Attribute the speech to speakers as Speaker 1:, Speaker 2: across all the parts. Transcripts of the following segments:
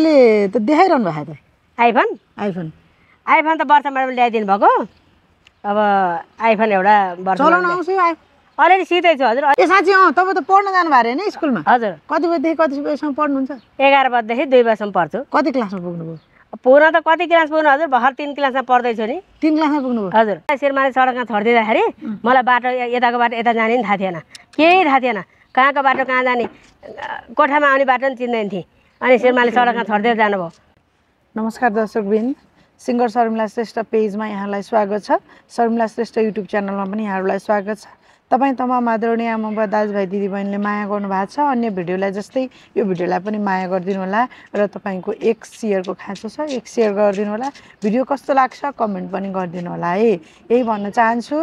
Speaker 1: तपाईँले त देखाइरहनु
Speaker 2: भएको त आइफोन आइफोन आइफोन त वर्षमा ल्याइदिनु भएको अब आइफोन एउटा चलाउन
Speaker 1: अलिअलि सिधै छु हजुर ए साँच्ची अँ तपाईँ त पढ्न जानुभएको अरे नि स्कुलमा हजुर कति बजीदेखि कति बजीसम्म पढ्नुहुन्छ एघार बजीदेखि दुई
Speaker 2: बजीसम्म पढ्छु कति क्लासमा पुग्नुभयो पुग्न त कति क्लास पुग्नु हजुर भर्खर तिन क्लासमा पढ्दैछु नि तिन क्लासमा पुग्नुभयो हजुर शेरमाले सडकमा छोडिदिँदाखेरि मलाई बाटो यताको बाटो यता जाने नि थाहा थिएन केही थाहा थिएन कहाँको बाटो कहाँ जाने कोठामा आउने बाटो पनि चिन्दैन थिएँ अनि शेर्माले सडकमा छर्दै जानुभयो
Speaker 1: नमस्कार दर्शकबिन सिङ्गर शर्मिला श्रेष्ठ पेजमा यहाँलाई स्वागत छ शर्मिला श्रेष्ठ युट्युब च्यानलमा पनि यहाँहरूलाई स्वागत छ तपाईँ तमाम आदरणीय आमा दाजुभाइ दिदीबहिनीले माया गर्नुभएको छ अन्य भिडियोलाई जस्तै यो भिडियोलाई पनि माया गरिदिनु होला र तपाईँको एक सेयरको खाँचो छ एक सेयर गरिदिनु होला भिडियो कस्तो लाग्छ कमेन्ट पनि गरिदिनु होला है यही भन्न चाहन्छु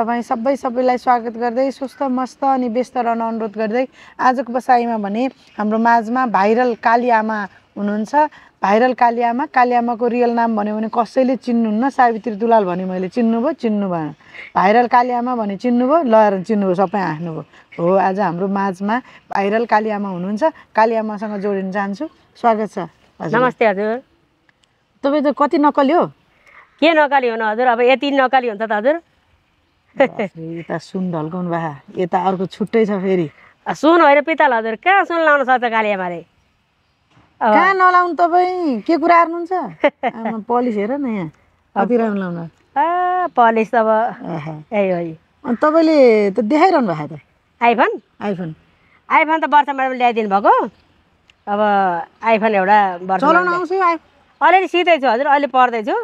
Speaker 1: तपाईँ सबै सबैलाई स्वागत गर्दै सुस्थ मस्त अनि व्यस्त रहन अनुरोध गर्दै आजको बसाइमा भने हाम्रो माझमा भाइरल काली आमा हुनुहुन्छ भाइरल कालियामा कालियामाको रियल नाम भन्यो भने कसैले चिन्नुहुन्न सावित्री दुलाल भने मैले चिन्नुभयो चिन्नु भएन भाइरल कालियामा भने चिन्नुभयो लयर चिन्नुभयो सबै हाँस्नुभयो हो आज हाम्रो माझमा भाइरल कालियामा हुनुहुन्छ कालियामासँग जोडिन चाहन्छु स्वागत छ नमस्ते हजुर तपाईँ त कति नकली हो
Speaker 2: के नकली हुनु हजुर अब यति नकली हुन्छ त हजुर
Speaker 1: यता सुन ढल्काउनु भा यता अर्को छुट्टै छ फेरि
Speaker 2: सुन होइन पिताल हजुर कहाँ सुन लाउनु सक्छ कालियामाले कहाँ
Speaker 1: नलाउनु तपाईँ के कुरा हार्नुहुन्छ पलिस हेर न यहाँ
Speaker 2: कति राम्रो लाउनु
Speaker 1: पलिस अब तपाईँले त देखाइरहनु भएको त आइफोन आइफोन
Speaker 2: आइफोन त वर्षमा ल्याइदिनु भएको अब आइफोन एउटा चलाउनु आउँछु
Speaker 1: अलिअलि सिधैछु हजुर अहिले पढ्दैछु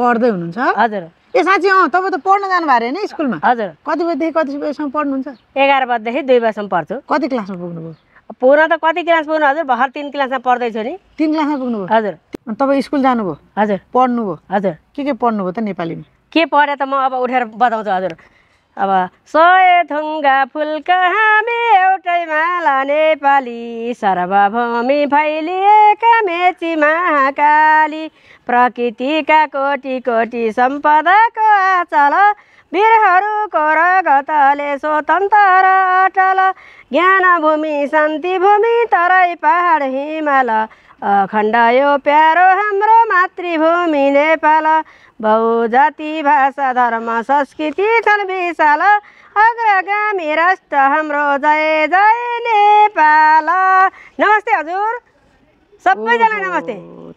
Speaker 1: पढ्दै हुनुहुन्छ हजुर ए साँच्ची अँ तपाईँ त पढ्न जानु भएको नि स्कुलमा हजुर कति बजीदेखि कति बजीसम्म पढ्नुहुन्छ एघार बजीदेखि दुई बजीसम्म पढ्छु कति क्लासमा पुग्नुभयो पुरा त कति क्लास पुग्नु हजुर भर्खर तिन क्लासमा पढ्दैछु नि तिन क्लासमा पुग्नुभयो हजुर तपाईँ स्कुल जानुभयो हजुर पढ्नुभयो हजुर के के पढ्नुभयो त नेपालीमा
Speaker 2: के पढेर त म अब उठेर बताउँछु हजुर अब सय थुङ्गा फुलका हामी एउटै माला नेपाली सर्वभूमि फैलिएका मेची महाकाली प्रकृतिका कोटी कोटी सम्पदाको आचल वीरहरूको रगतले स्वतन्त्र अटल ज्ञान भूमि शान्ति भूमि तराई पहाड हिमाल अखण्ड यो प्यारो हाम्रो भूमि नेपाल बहु जाति भाषा धर्म संस्कृति छन् विशाल अग्रगामी राष्ट्र हाम्रो जय जय नेपाल नमस्ते हजुर सबैजना नमस्ते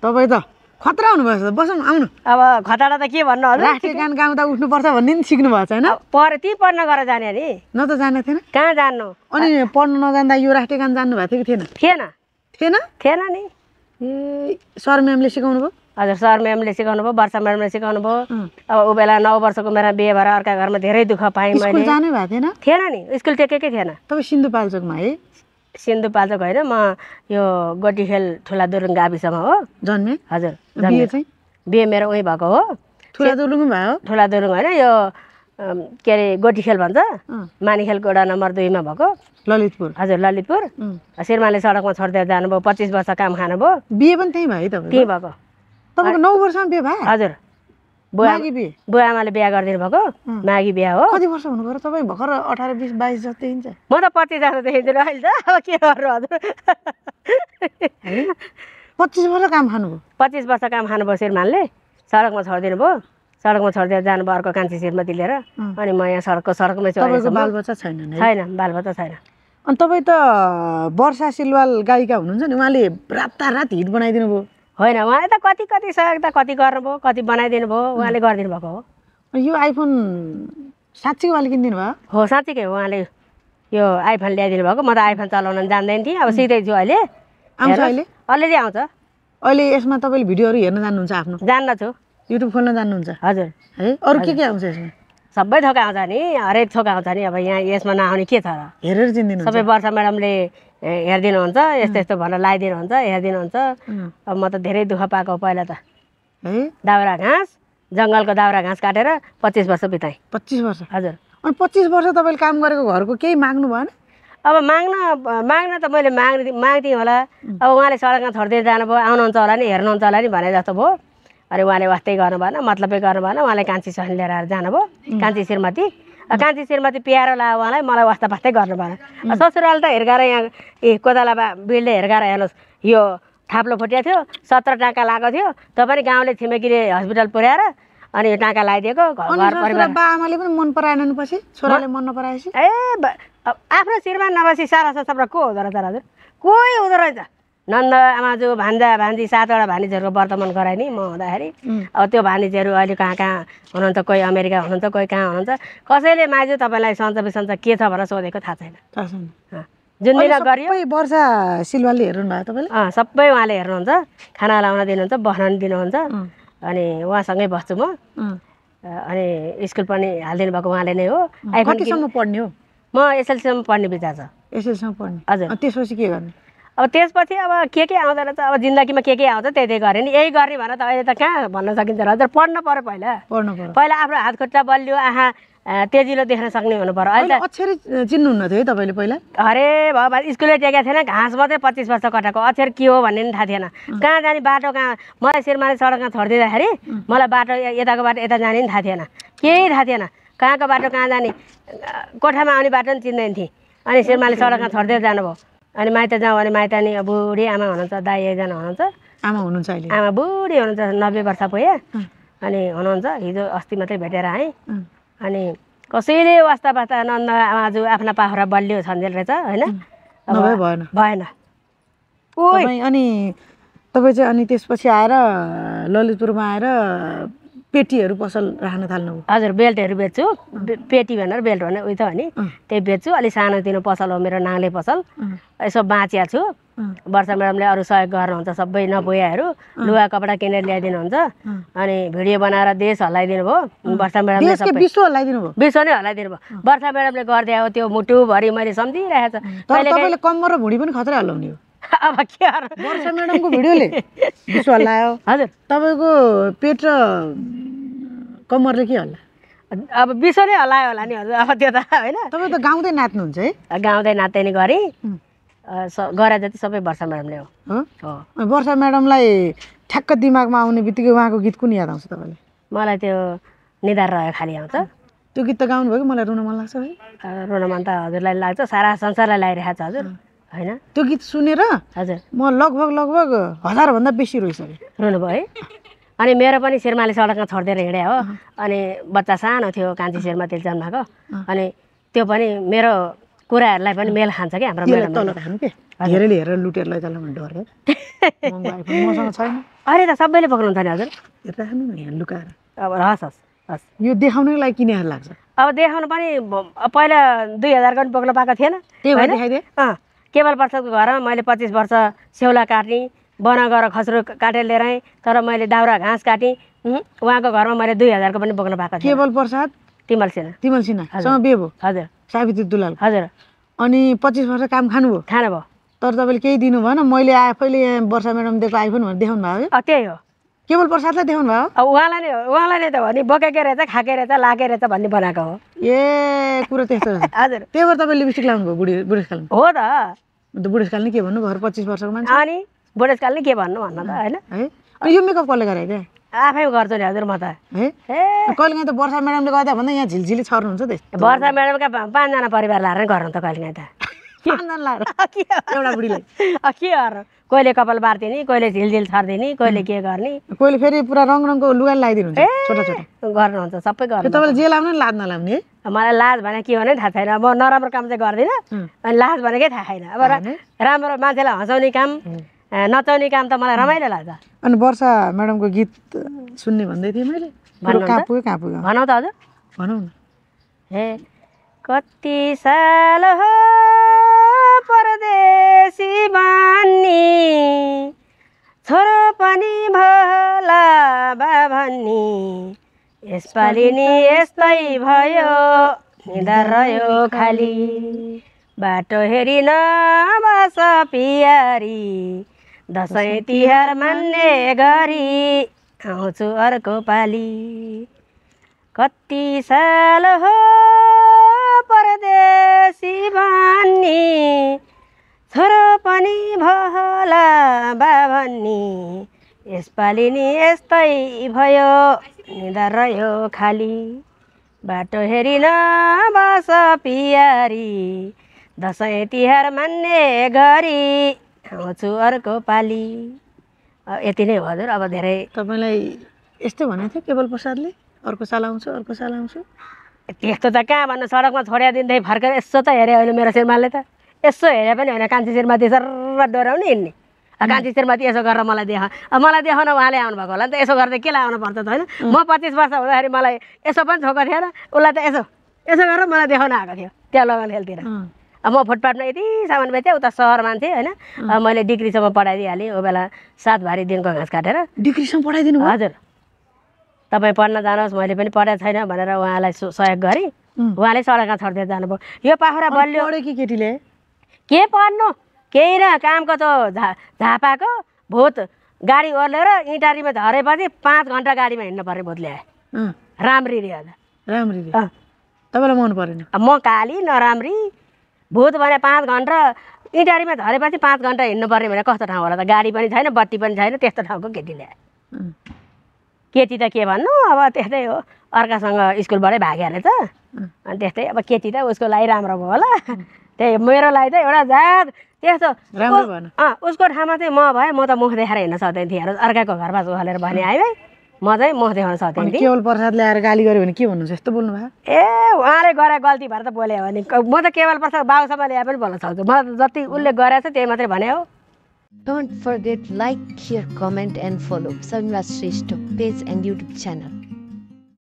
Speaker 2: तपाईँ त खतरा हुनुभएछ बसौँ आउनु अब खतरा त के भन्नु होला राष्ट्रिय
Speaker 1: गान गाउँदा उठ्नुपर्छ भन्ने नि सिक्नु भएको छैन पढ ती पढ्न गएर जाने अरे न त जाने थिएन कहाँ जान्नु अनि पढ्न नजान्दा यो राष्ट्रिय गान जान्नु भएको थियो कि थिएन थिएन थिएन थिएन नि
Speaker 2: ए सर म्यामले सिकाउनु भयो हजुर सर म्यामले सिकाउनु भयो वर्षा म्याडमले सिकाउनु भयो अब ऊ बेला नौ वर्षको मेरा बिहे भएर अर्का घरमा धेरै दुःख पाएँ मैले जानै भएको थिएन थिएन नि स्कुल टेकेकै थिएन तपाईँ सिन्धुपाल्चोकमा है सिन्धुपाल्चोक होइन म यो गोटीखेल ठुला दुरुङ गाविसमा हो जन्मे हजुर बिहे मेरो उहीँ भएको हो ठुला दुरुङ भयो ठुला दुरुङ होइन यो के अरे गोटीखेल भन्छ मानिखेलको एउटा नम्बर दुईमा भएको ललितपुर हजुर ललितपुर श्रीमानले सडकमा छोडिदिएर जानुभयो पच्चिस वर्ष काम खानुभयो
Speaker 1: बिहे पनि त्यहीँ भयो त्यहीँ भएको तपाईँको नौ वर्षमा बिहे भयो हजुर बुवा बुवा बिहा गरिदिनु भएको माघी बिहा हो कति वर्ष हुनु पऱ्यो तपाईँ भर्खर अठार बिस बाइस जस्तै हिँड्छ
Speaker 2: म त पच्चिस जस्तो देखिँदैन अहिले त अब के गर्नु हजुर
Speaker 1: पच्चिस वर्ष काम खानुभयो
Speaker 2: पच्चिस वर्ष काम खानुभयो श्रीमानले सडकमा छोडिदिनु भयो सडकमा छोडिदिएर जानुभयो अर्को कान्छी श्रीमती लिएर अनि म यहाँ सडकको सडकमै छु बालबच्चा छैन छैन बालबच्चा छैन
Speaker 1: अनि तपाईँ त वर्षा सिलवाल गायिका हुनुहुन्छ नि उहाँले रातारात हिट बनाइदिनु भयो होइन
Speaker 2: उहाँले त कति कति सहयोग त कति गर्नुभयो कति बनाइदिनु भयो उहाँले गरिदिनु
Speaker 1: भएको हो यो आइफोन साँच्चीको उहाँले किनिदिनु भयो हो साँच्चीकै हो उहाँले यो
Speaker 2: आइफोन ल्याइदिनु भएको म त आइफोन चलाउन जान्दैन थिएँ अब सिक्दैछु अहिले आउँछ अहिले अलिअलि आउँछ अहिले यसमा तपाईँले भिडियोहरू हेर्न जान्नुहुन्छ आफ्नो जान्दछु युट्युब खोल्न जान्नुहुन्छ हजुर है अरू के के आउँछ यसमा सबै थोक आउँछ नि हरेक थोक आउँछ नि अब यहाँ यसमा नआउने के छ र हेरेर चिन्दिनु सबै वर्ष म्याडमले हेरिदिनुहुन्छ यस्तो यस्तो भनेर लगाइदिनुहुन्छ हेरिदिनुहुन्छ अब म त धेरै दुःख पाएको पहिला त दाउरा घाँस जङ्गलको दाउरा घाँस काटेर पच्चिस वर्ष बिताएँ पच्चिस वर्ष हजुर अनि पच्चिस वर्ष तपाईँले काम गरेको घरको केही माग्नु भएन अब माग्न माग्न त मैले माग्ने माग्दिएँ होला अब उहाँले सडकमा छोडिदिएर जानुभयो आउनुहुन्छ होला नि हेर्नुहुन्छ होला नि भने जस्तो भयो अरे उहाँले वास्तै गर्नु भएन मतलबै गर्नु भएन उहाँलाई कान्छी सहन लिएर आएर जानुभयो कान्छी श्रीमती कान्छी श्रीमती प्यारो लाग्यो उहाँलाई मलाई वास्ता पास्तै गर्नु भएन ससुराल त हेर्गाएर यहाँ ए कोदालामा बिलले हेर्गाएर हेर्नुहोस् यो थाप्लो फुटिया थियो सत्र टाका लगाएको थियो तपाईँ गाउँले छिमेकीले हस्पिटल पुर्याएर अनि यो टाका लगाइदिएको आमाले
Speaker 1: पनि मन पराएनन् पछि छोराले मन नपराएपछि ए आफ्नो
Speaker 2: श्रीमान नबसी सारा ससरा को हुँदो रहेछ हजुर कोही हुँदो रहेछ नन्द आमाजु भान्जा भान्जी सातवटा भानिजहरूको वर्तमान गराए नि म हुँदाखेरि अब त्यो भानिजहरू अहिले कहाँ कहाँ हुनुहुन्छ कोही अमेरिका हुनुहुन्छ कोही कहाँ हुनुहुन्छ कसैले माइजु तपाईँलाई सन्च बिसन्च के छ भनेर सोधेको थाहा
Speaker 1: छैन
Speaker 2: जुन दिन गरियो वर्षा सिलवालले हेर्नु भयो तपाईँले अँ सबै उहाँले हेर्नुहुन्छ खाना लाउन दिनुहुन्छ बस्न दिनुहुन्छ अनि उहाँसँगै बस्छु म अनि स्कुल पनि हालिदिनु भएको उहाँले नै हो कतिसम्म पढ्ने हो म एसएलसीसम्म पढ्ने विचार छ
Speaker 1: एसएलसीसम्म पढ्ने हजुर त्यसपछि के गर्नु
Speaker 2: अब त्यसपछि अब के के आउँदैन रहेछ अब जिन्दगीमा के के आउँछ त्यही त्यही गरे नि यही गर्ने भनेर त अहिले त कहाँ भन्न सकिन्छ र हजुर पढ्नु पऱ्यो पहिला पढ्नु पऱ्यो पहिला आफ्नो हात खुट्टा बलियो आहा तेजिलो देख्न सक्ने हुनु पऱ्यो अहिले अक्षर चिन्नुहुन्न थियो है तपाईँले पहिला अरे भगवान् स्कुलै टेकेको थिएन घाँस मात्रै पच्चिस वर्ष कटाएको अक्षर के हो भन्ने पनि थाहा थिएन कहाँ जाने बाटो कहाँ मलाई श्रीमाले सडकमा छोडिदिँदाखेरि मलाई बाटो यताको बाटो यता जाने पनि थाहा थिएन केही थाहा थिएन कहाँको बाटो कहाँ जाने कोठामा आउने बाटो पनि चिन्दैन थिएँ अनि श्रीमाले सडकमा छोडिदिएर जानुभयो अनि माइत जाउँ भने माइत नि बुढी आमा हुनुहुन्छ दाई एकजना हुनुहुन्छ
Speaker 1: आमा हुनुहुन्छ अहिले आमा
Speaker 2: बुढी हुनुहुन्छ नब्बे वर्ष पुगे अनि हुनुहुन्छ हिजो अस्ति मात्रै भेटेर है अनि कसैले वास्ता वास्ता नन्द आमाजु आफ्ना पाखुरा बलियो छन्जेल रहेछ होइन भएन
Speaker 1: अनि तपाईँ चाहिँ अनि त्यसपछि आएर ललितपुरमा आएर पेटीहरू पसल राख्न
Speaker 2: थाल्नु हजुर बेल्टहरू बेच्छु पेटी भनेर बेल्ट भनेर उयो त हो नि त्यही बेच्छु अलिक सानोतिनो पसल हो मेरो नाङ्ले पसल यसो बाँचिया छु वर्षा म्याडमले अरू सहयोग गर्नुहुन्छ सबै नबुयाहरू लुगा कपडा किनेर ल्याइदिनुहुन्छ अनि भिडियो बनाएर देश हल्लाइदिनु भयो वर्षा म्याडमले विश्व
Speaker 1: हल्लाइदिनु भयो विश्व नै हल्लाइदिनु भयो
Speaker 2: वर्षा म्याडमले गरिदिएको त्यो मुटुभरि मैले सम्झिरहेको छु
Speaker 1: कम्मर र भुँडी पनि खतरा हल्लाउने हो
Speaker 2: अब के वर्षा म्याडमको भिडियोले
Speaker 1: विश्व हल्लायो हजुर तपाईँको पेट र कमरले के होला
Speaker 2: अब विश्व नै हल्लायो होला नि हजुर अब त्यो त होइन तपाईँ त गाउँदै नाच्नुहुन्छ है गाउँदै नाच्दै नै गरेँ गरे जति सबै वर्षा म्याडमले
Speaker 1: हो वर्षा म्याडमलाई ठ्याक्क दिमागमा आउने बित्तिकै उहाँको गीत कुन याद आउँछ तपाईँले मलाई त्यो निधार रह्यो खालि आउँछ त्यो गीत त गाउनुभयो कि मलाई रुन मन लाग्छ है रुन मन त हजुरलाई लाग्छ सारा
Speaker 2: संसारलाई लगाइरहेको छ हजुर होइन त्यो गीत सुनेर हजुर म लगभग
Speaker 1: लगभग हजारभन्दा बेसी रोइसकेँ भयो है
Speaker 2: अनि मेरो पनि शेरमाले सडकमा छोडिदिएर हिँडे हो अनि बच्चा सानो थियो कान्छी शेरमा त्यसले जन्माएको अनि त्यो पनि मेरो कुराहरूलाई पनि मेल खान्छ कि हाम्रो
Speaker 1: धेरैले हेरेर लुटेर डर अरे त सबैले पक्राउनु नि हजुर लुकाएर अब हस् हस् हस् यो देखाउनै लागि किने लाग्छ
Speaker 2: अब देखाउनु पनि पहिला दुई हजारको पनि पक्राउ पाएको थिएन त्यही भएर केवल प्रसादको घरमा मैले पच्चिस वर्ष सेउला काटेँ बना गएर खस्रो काटेर लिएर आएँ तर मैले दाउरा घाँस काटेँ उहाँको घरमा मैले दुई हजारको पनि बोक्नु
Speaker 1: भएको थिएँ केवल प्रसाद तिमल सिन्हा तिमल सिन्हा बेबो हजुर सावित्री दुलाल हजुर अनि पच्चिस वर्ष काम खानुभयो भयो तर तपाईँले केही दिनु भएन मैले आफैले यहाँ वर्षा म्याडम दिएको आइफोन भनेर देखाउनु भयो त्यही हो केवल प्रसादलाई देखाउनु भयो उहाँलाई नै उहाँलाई नै त हो नि बोकेकै
Speaker 2: रहेछ खाएकै रहेछ लागेको रहेछ भन्ने बनाएको हो
Speaker 1: ए कुरो त्यस्तो हजुर त्यही भएर तपाईँ लिपस्टिक लाउनुभयो बुढी बुढेसकाल हो त अन्त बुढेसकाल नै के भन्नु घर पच्चिस वर्षको मान्छे अनि बुढेसकाल नै के भन्नु
Speaker 2: भन्न त होइन अनि यो मेकअप कसले गरे क्या आफै गर्छु नि हजुर म त ए कहिलेकाहीँ त वर्षा म्याडमले गर्दा भन्दा यहाँ झिलझिली छर्नुहुन्छ त्यस्तो वर्षा म्याडमका पाँचजना परिवार लाएर गर्नु त कहिलेकाहीँ त एउटा बुढीलाई के गर्नु कहिले कपाल बार्दिने कहिले झिलझिल
Speaker 1: छरिदिने कहिले के गर्ने कहिले फेरि पुरा रङ रङको लुगा लगाइदिनु
Speaker 2: गर्नुहुन्छ सबै गर्नु तपाईँले जे लाउनु लाज नलाउने मलाई लाज भने के भने थाहा छैन अब नराम्रो काम चाहिँ गर्दिनँ अनि लाज भनेकै थाहा छैन अब राम्रो मान्छेलाई हँसाउने काम नचाउने काम त मलाई रमाइलो लाग्छ
Speaker 1: अनि वर्षा म्याडमको गीत सुन्ने भन्दै थिएँ मैले भनौँ त हजुर भनौँ न
Speaker 2: ए कति साल हो परदेशी बानी छोरो पनि भला बा भन्ने यसपालि नि यस्तै भयो निदा रह्यो खाली बाटो हेरिन बस पियारी दसैँ तिहार मान्ने गरी आउँछु अर्को पालि कति साल हो परदेशी बानी छोरो पनि भला बा भन्ने यसपालि नि यस्तै भयो निधार रह्यो खाली बाटो हेरिन बस पियारी दसैँ तिहार मान्ने गरी आउँछु अर्को पालि यति नै हो हजुर अब धेरै तपाईँलाई यस्तो भनेको थियो केवल प्रसादले अर्को साल आउँछु अर्को साल आउँछु त्यस्तो त कहाँ भन्नु सडकमा छोड्या दिँदै फर्केर यसो त हेऱ्यो अहिले मेरो श्रीमानले त यसो हेरे पनि होइन कान्छी श्रीमती सर डोऱ्याउने हिँड्ने कान्छी श्रीमती यसो गरेर मलाई देखा अब मलाई देखाउन उहाँले आउनुभएको होला नि त यसो गर्दा के आउनु पर्छ त होइन म पच्चिस वर्ष हुँदाखेरि मलाई यसो पनि छोएको थिएन उसलाई त यसो यसो गरेर मलाई देखाउन आएको थियो त्यहाँ हेल्थतिर अब म फुटपाथमा यति सामान बेचेँ उता सहर मान्थेँ होइन मैले डिग्रीसम्म पढाइदिइहालेँ ऊ बेला सात भारी दिनको घाँस काटेर
Speaker 1: डिग्रीसम्म पढाइदिनु
Speaker 2: हजुर तपाईँ पढ्न जानुहोस् मैले पनि पढाएको छैन भनेर उहाँलाई सहयोग गरेँ उहाँले सडकमा छोडिदिएर जानुभयो यो पाखुरा बलियो केटीले के पर्नु केही न कामको त झा झापाको भूत गाडी ओर्लेर इटारीमा झरेपछि पाँच घन्टा गाडीमा हिँड्नु पर्ने भूत ल्याए राम्री रे हजुर राम्री तपाईँलाई मन परेन म काली नराम्री भूत भने पाँच घन्टा इटारीमा झरेपछि पाँच घन्टा हिँड्नु पर्ने भने कस्तो ठाउँ होला त गाडी पनि छैन बत्ती पनि छैन त्यस्तो ठाउँको केटी ल्याए केटी त के भन्नु अब त्यस्तै हो अर्कासँग स्कुलबाटै भाग्यो अरे त अनि त्यस्तै अब केटी त उसको लागि राम्रो भयो होला त्यही मेरो लागि एउटा जात त्यस्तो उसको ठाउँमा चाहिँ म भए म त मुख देखाएर हिँड्न सक्दैन थिएँ अर्काको घरमा झोलेर भने आएँ है म चाहिँ मुख देखाउन सक्दैन थिएँ केवल
Speaker 1: प्रसाद ल्याएर गाली गऱ्यो भने के भन्नुहुन्छ यस्तो बोल्नु भयो
Speaker 2: ए उहाँले गरे गल्ती भएर त बोल्यो भने म त केवल प्रसाद बाबुसम्म ल्याएर पनि बोल्न सक्छु म जति उसले गरेको छ त्यही मात्रै भने हो don't for like share, comment and follow Sarniwas Shrestha page and YouTube channel